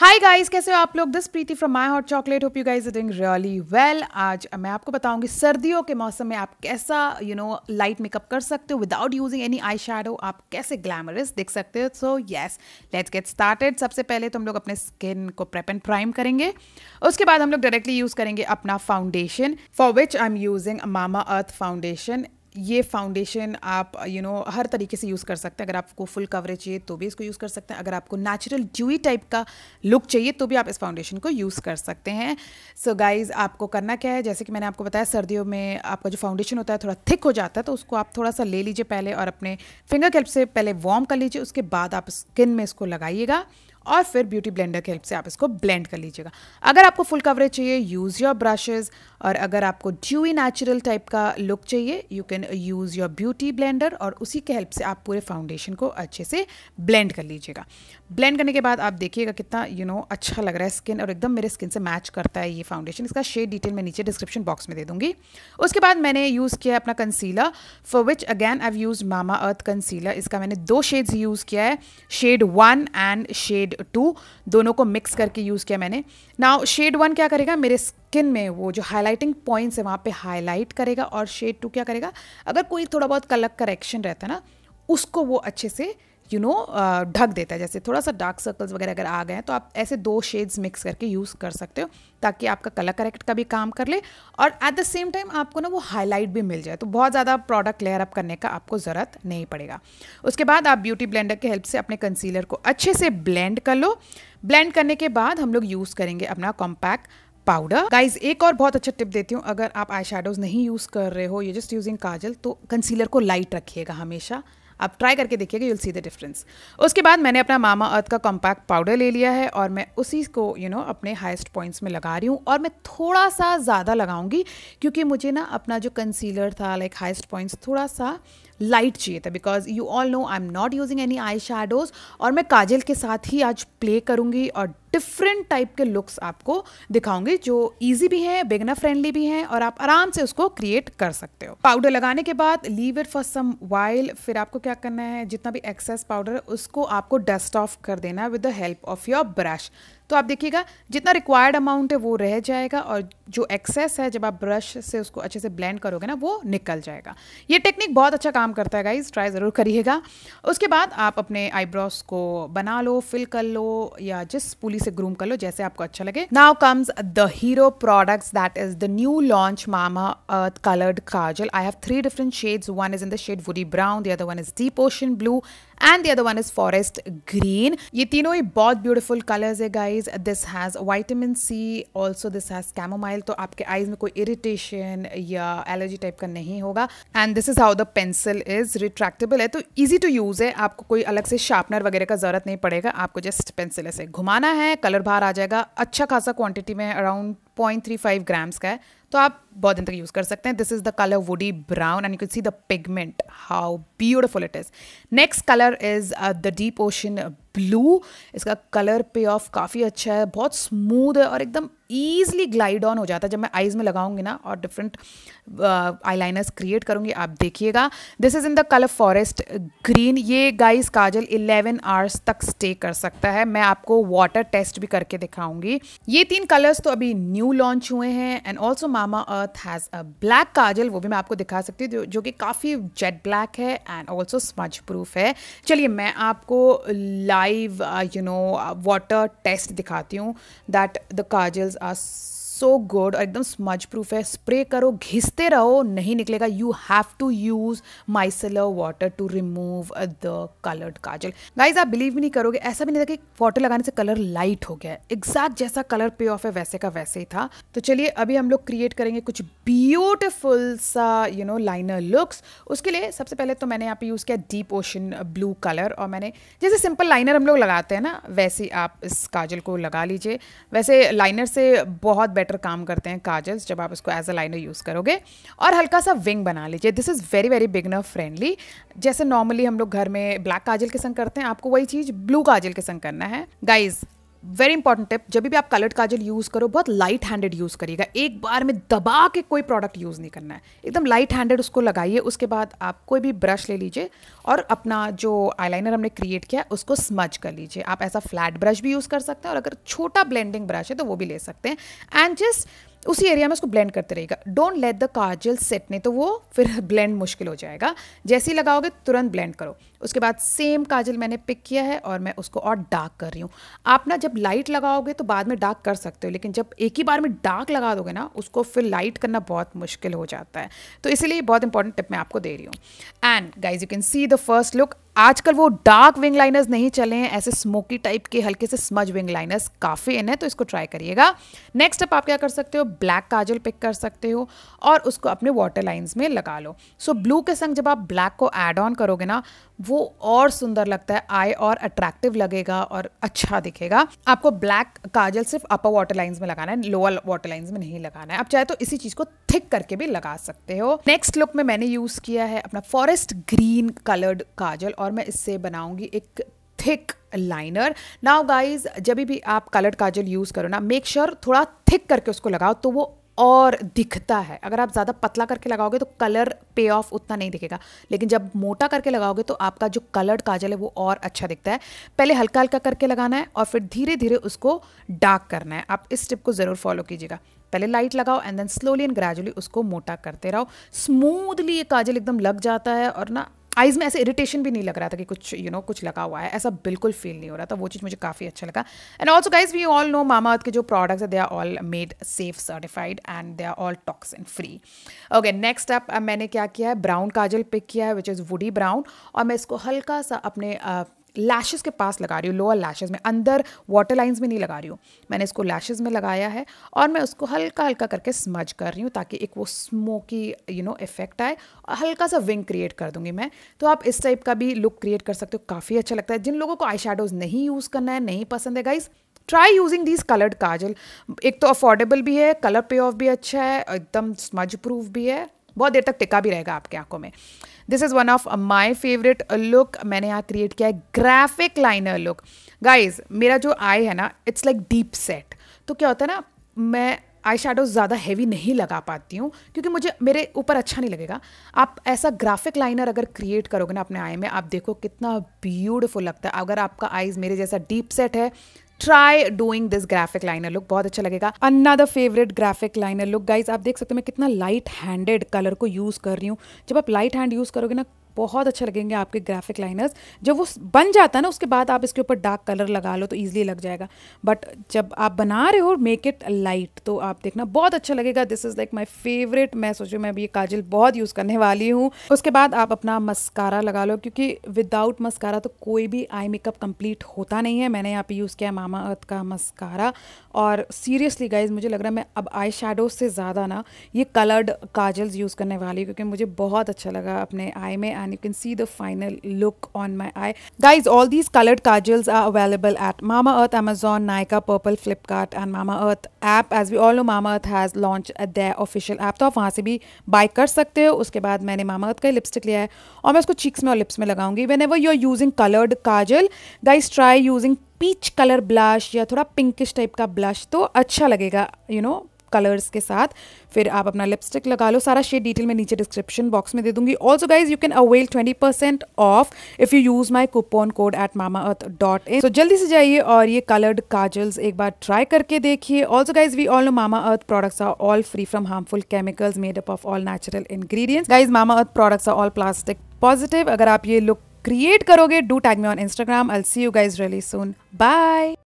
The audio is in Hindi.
हाय गाइस कैसे हो आप लोग this Preeti from my hot chocolate hope you guys are doing really well आज मैं आपको बताऊंगी सर्दियों के मौसम में आप कैसा यू नो लाइट मेकअप कर सकते हो without using any eye shadow आप कैसे ग्लैमरस दिख सकते हो so yes let's get started सबसे पहले तो हम लोग अपने स्किन को प्रेप एंड प्राइम करेंगे उसके बाद हम लोग डायरेक्टली यूज़ करेंगे अपना foundation for which I am using Mamaearth foundation ये फाउंडेशन आप यू you नो know, हर तरीके से यूज़ कर सकते हैं अगर आपको फुल कवरेज चाहिए तो भी इसको यूज़ कर सकते हैं अगर आपको नेचुरल ड्यूई टाइप का लुक चाहिए तो भी आप इस फाउंडेशन को यूज़ कर सकते हैं सो so गाइज़ आपको करना क्या है जैसे कि मैंने आपको बताया सर्दियों में आपका जो फाउंडेशन होता है थोड़ा थिक हो जाता है तो उसको आप थोड़ा सा ले लीजिए पहले और अपने फिंगर कैल्प से पहले वार्म कर लीजिए उसके बाद आप स्किन में इसको लगाइएगा और फिर ब्यूटी ब्लेंडर की हेल्प से आप इसको ब्लेंड कर लीजिएगा अगर आपको फुल कवरेज चाहिए यूज़ योर ब्रशेज़ और अगर आपको ड्यूई नेचुरल टाइप का लुक चाहिए you can use your beauty blender और उसी के हेल्प से आप पूरे फाउंडेशन को अच्छे से ब्लेंड कर लीजिएगा ब्लेंड करने के बाद आप देखिएगा कितना यू you नो know, अच्छा लग रहा है स्किन और एकदम मेरे स्किन से मैच करता है ये फाउंडेशन इसका शेड डिटेल मैं नीचे डिस्क्रिप्शन बॉक्स में दे दूँगी उसके बाद मैंने यूज़ किया अपना concealer for which again I've use Mamaearth concealer इसका मैंने दो शेड्स यूज़ किया है shade one and shade two दोनों को मिक्स करके यूज़ किया मैंने नाउ शेड वन क्या करेगा मेरे स्किन में वो जो हाईलाइटिंग पॉइंट्स है वहाँ पे हाईलाइट करेगा और शेड टू क्या करेगा अगर कोई थोड़ा बहुत कलर करेक्शन रहता है ना उसको वो अच्छे से यू नो ढक देता है जैसे थोड़ा सा डार्क सर्कल्स वगैरह अगर आ गए हैं तो आप ऐसे दो शेड्स मिक्स करके यूज़ कर सकते हो ताकि आपका कलर करेक्ट का भी काम कर ले और एट द सेम टाइम आपको ना वो हाईलाइट भी मिल जाए तो बहुत ज़्यादा प्रोडक्ट लेयर अप करने का आपको ज़रूरत नहीं पड़ेगा उसके बाद आप ब्यूटी ब्लेंडर की हेल्प से अपने कंसीलर को अच्छे से ब्लेंड कर लो ब्लेंड करने के बाद हम लोग यूज़ करेंगे अपना कॉम्पैक्ट पाउडर गाइज एक और बहुत अच्छा टिप देती हूँ अगर आप आई नहीं यूज कर रहे हो यू जस्ट यूजिंग काजल तो कंसीलर को लाइट रखिएगा हमेशा आप ट्राई करके देखिएगा यूल सी द डिफरेंस उसके बाद मैंने अपना मामा अर्थ का कॉम्पैक्ट पाउडर ले लिया है और मैं उसी को यू you नो know, अपने हाईएस्ट पॉइंट्स में लगा रही हूँ और मैं थोड़ा सा ज़्यादा लगाऊंगी क्योंकि मुझे ना अपना जो कंसीलर था लाइक हाइस्ट पॉइंट्स थोड़ा सा लाइट चाहिए था because you all know I am not using any eye shadows और मैं काजल के साथ ही आज प्ले करूँगी और डिफरेंट टाइप के लुक्स आपको दिखाऊंगी जो इजी भी हैं बिगनर फ्रेंडली भी हैं और आप आराम से उसको क्रिएट कर सकते हो पाउडर लगाने के बाद leave it for some while फिर आपको क्या करना है जितना भी एक्सेस पाउडर है उसको आपको डस्ट ऑफ कर देना with the help of your brush तो आप देखिएगा जितना रिक्वायर्ड अमाउंट है वो रह जाएगा और जो एक्सेस है जब आप ब्रश से उसको अच्छे से ब्लेंड करोगे ना वो निकल जाएगा ये टेक्निक बहुत अच्छा काम करता है गाइज ट्राई ज़रूर करिएगा उसके बाद आप अपने आईब्रोज को बना लो फिल कर लो या जिस पुलिस जल्दी से ग्रूम कर लो जैसे आपको अच्छा लगे now comes the hero products that is the new launch Mamaearth coloured kajal I have three different shades one is in the shade woody brown the other one is deep ocean blue and the other one is forest green ये तीनों ही बहुत ब्यूटीफुल कलर्स है guys this has vitamin C also this has chamomile तो आपके आईज में कोई इरिटेशन या एलर्जी टाइप का नहीं होगा and this is how the pencil is retractable है तो ईजी टू यूज है आपको कोई अलग से शार्पनर वगैरह का जरूरत नहीं पड़ेगा आपको जस्ट पेंसिल ऐसे घुमाना है है कलर बाहर आ जाएगा अच्छा खासा क्वांटिटी में around point three five grams का है तो आप बहुत दिन तक यूज़ कर सकते हैं this is the colour woody brown and you can see the pigment how beautiful it is next colour is the deep ocean blue इसका कलर पे ऑफ काफ़ी अच्छा है बहुत स्मूद है और एकदम ईजिली ग्लाइड ऑन हो जाता है जब मैं आइज़ में लगाऊंगी ना और डिफरेंट आई लाइनर्स क्रिएट करूंगी आप देखिएगा this is in the colour forest green ये गाइस काजल 11 आवर्स तक स्टे कर सकता है मैं आपको वाटर टेस्ट भी करके दिखाऊंगी ये तीन कलर्स तो अभी न्यू लॉन्च हुए हैं and also Mamaearth has a black kajal वो भी मैं आपको दिखा सकती हूँ जो, जो कि काफ़ी जेट ब्लैक है एंड ऑल्सो स्मच प्रूफ है चलिए मैं आपको live you know water test दिखाती हूँ that the kajals us so good और एकदम स्मज प्रूफ है स्प्रे करो घिसते रहो नहीं निकलेगा you have to use micellar water to remove the coloured kajal guys आप बिलीव भी नहीं करोगे ऐसा भी नहीं था कि वाटर लगाने से कलर लाइट हो गया है एग्जैक्ट जैसा कलर पे ऑफ है वैसे का वैसे ही था तो चलिए अभी हम लोग क्रिएट करेंगे कुछ ब्यूटिफुल सा यू नो लाइनर लुक्स उसके लिए सबसे पहले तो मैंने यहाँ पे यूज़ किया डीप ओशन ब्लू कलर और मैंने जैसे सिंपल लाइनर हम लोग लगाते हैं ना वैसे आप इस काजल को लगा लीजिए वैसे लाइनर से बहुत बेटर बेटर काम करते हैं काजल्स जब आप इसको एज अ लाइनर यूज़ करोगे और हल्का सा विंग बना लीजिए this is very very beginner friendly जैसे नॉर्मली हम लोग घर में ब्लैक काजल के संग करते हैं आपको वही चीज़ ब्लू काजल के संग करना है गाइज वेरी इंपॉर्टेंट टिप जब भी आप कलर्ड काजल यूज़ करो बहुत लाइट हैंडेड यूज़ करिएगा एक बार में दबा के कोई प्रोडक्ट यूज़ नहीं करना है एकदम लाइट हैंडेड उसको लगाइए उसके बाद आप कोई भी ब्रश ले लीजिए और अपना जो आईलाइनर हमने क्रिएट किया है उसको स्मज कर लीजिए आप ऐसा फ्लैट ब्रश भी यूज़ कर सकते हैं और अगर छोटा ब्लेंडिंग ब्रश है तो वो भी ले सकते हैं एंड जस्ट उसी एरिया में उसको ब्लेंड करते रहेगा don't let the kajal set नहीं तो वो फिर ब्लेंड मुश्किल हो जाएगा जैसे ही लगाओगे तुरंत ब्लेंड करो उसके बाद सेम काजल मैंने पिक किया है और मैं उसको और डार्क कर रही हूँ आप ना जब लाइट लगाओगे तो बाद में डार्क कर सकते हो लेकिन जब एक ही बार में डार्क लगा दोगे ना उसको फिर लाइट करना बहुत मुश्किल हो जाता है तो इसलिए बहुत इंपॉर्टेंट टिप मैं आपको दे रही हूँ and guys you can see the first look आजकल वो डार्क विंग लाइनर्स नहीं चले हैं ऐसे स्मोकी टाइप के हल्के से स्मज विंग लाइनर्स काफ़ी इन है तो इसको ट्राई करिएगा नेक्स्ट अप आप क्या कर सकते हो ब्लैक काजल पिक कर सकते हो और उसको अपने वाटर लाइन्स में लगा लो सो so, ब्लू के संग जब आप ब्लैक को ऐड ऑन करोगे ना वो और सुंदर लगता है आई और अट्रैक्टिव लगेगा और अच्छा दिखेगा आपको ब्लैक काजल सिर्फ अपर वाटर लाइन्स में लगाना है लोअर वाटर लाइन्स में नहीं लगाना है आप चाहे तो इसी चीज़ को थिक करके भी लगा सकते हो नेक्स्ट लुक में मैंने यूज किया है अपना फॉरेस्ट ग्रीन कलर्ड काजल और मैं इससे बनाऊंगी एक थिक लाइनर नाउ गाइज जब भी आप कलर्ड काजल यूज़ करो ना मेक श्योर sure थोड़ा थिक करके उसको लगाओ तो वो और दिखता है अगर आप ज़्यादा पतला करके लगाओगे तो कलर पे ऑफ उतना नहीं दिखेगा लेकिन जब मोटा करके लगाओगे तो आपका जो कलर्ड काजल है वो और अच्छा दिखता है पहले हल्का हल्का करके लगाना है और फिर धीरे धीरे उसको डार्क करना है आप इस टिप को ज़रूर फॉलो कीजिएगा पहले लाइट लगाओ and then slowly and gradually उसको मोटा करते रहो स्मूथली ये काजल एकदम लग जाता है और ना आइज़ में ऐसे इरिटेशन भी नहीं लग रहा था कि कुछ यू you नो know, कुछ लगा हुआ है ऐसा बिल्कुल फील नहीं हो रहा था वो चीज़ मुझे काफ़ी अच्छा लगा and also guys we all know Mamaearth के जो प्रोडक्ट्स है they are all made safe certified and they are all toxin free okay next up मैंने क्या किया है ब्राउन काजल पिक किया है विच इज़ वुडी ब्राउन और मैं इसको हल्का सा अपने uh, लैशेस के पास लगा रही हूँ लोअर लैशेस में अंदर वाटर लाइंस में नहीं लगा रही हूँ मैंने इसको लैशेस में लगाया है और मैं उसको हल्का हल्का करके स्मज कर रही हूँ ताकि एक वो स्मोकी यू नो इफेक्ट आए और हल्का सा विंग क्रिएट कर दूँगी मैं तो आप इस टाइप का भी लुक क्रिएट कर सकते हो काफ़ी अच्छा लगता है जिन लोगों को आई नहीं यूज़ करना है नहीं पसंद है guys try using this coloured kajal एक तो अफोर्डेबल भी है कलर पे ऑफ भी अच्छा है एकदम स्मज प्रूफ भी है बहुत देर तक टिका भी रहेगा आपकी आंखों में this is one of my favourite look मैंने यहाँ क्रिएट किया है ग्राफिक लाइनर लुक गाइज मेरा जो आई है ना इट्स लाइक डीप सेट तो क्या होता है ना मैं आई शेडो ज़्यादा हैवी नहीं लगा पाती हूँ क्योंकि मुझे मेरे ऊपर अच्छा नहीं लगेगा आप ऐसा ग्राफिक लाइनर अगर क्रिएट करोगे ना अपने आई में आप देखो कितना ब्यूटिफुल लगता है अगर आपका आईज़ मेरे जैसा डीप सेट है try doing this graphic liner look बहुत अच्छा लगेगा another favourite graphic liner look guys आप देख सकते हो मैं कितना लाइट हैंडेड कलर को यूज कर रही हूँ जब आप लाइट हैंड यूज करोगे ना बहुत अच्छे लगेंगे आपके ग्राफिक लाइनर्स जब वो बन जाता है ना उसके बाद आप इसके ऊपर डार्क कलर लगा लो तो ईजिली लग जाएगा बट जब आप बना रहे हो मेक इट लाइट तो आप देखना बहुत अच्छा लगेगा this is like my favourite मैं सोचू मैं अभी ये काजल बहुत यूज़ करने वाली हूँ उसके बाद आप अपना मस्कारा लगा लो क्योंकि विदाउट मस्कारा तो कोई भी आई मेकअप कंप्लीट होता नहीं है मैंने यहाँ पे यूज़ किया मामा अर्थ का मस्कारा और सीरियसली गाइज मुझे लग रहा है मैं अब आई शेडो से ज़्यादा ना ये कलर्ड काजल्स यूज़ करने वाली हूँ क्योंकि मुझे बहुत अच्छा लगा अपने आई में and you can see the final look on my eye guys all these colored kajals are available at mama earth Amazon nika Purple Flipkart and mama earth app as we all know mama earth has launched a their official app to aap wahan se bhi buy kar sakte ho uske baad maine mama earth ka lipstick liya hai aur main usko cheeks mein aur lips mein lagaungi whenever you are using colored kajal guys try using peach colour blush या थोड़ा पिंकिश टाइप का ब्लश तो अच्छा लगेगा you you know know, colours के साथ फिर आप अपना लिपस्टिक लगा लो सारा शेड डिटेल मैं नीचे डिस्क्रिप्शन बॉक्स में दे दूंगी also guys you can avail twenty percent off if you use my coupon code at Mamaearth dot in जल्दी से जाइए और ये कलर्ड काजल्स एक बार ट्राई करके देखिए also guys we all know Mamaearth products are all free from harmful chemicals made up of all natural ingredients guys Mamaearth products are all plastic positive अगर आप ये लुक क्रिएट करोगे do tag me on Instagram I'll see you guys really soon bye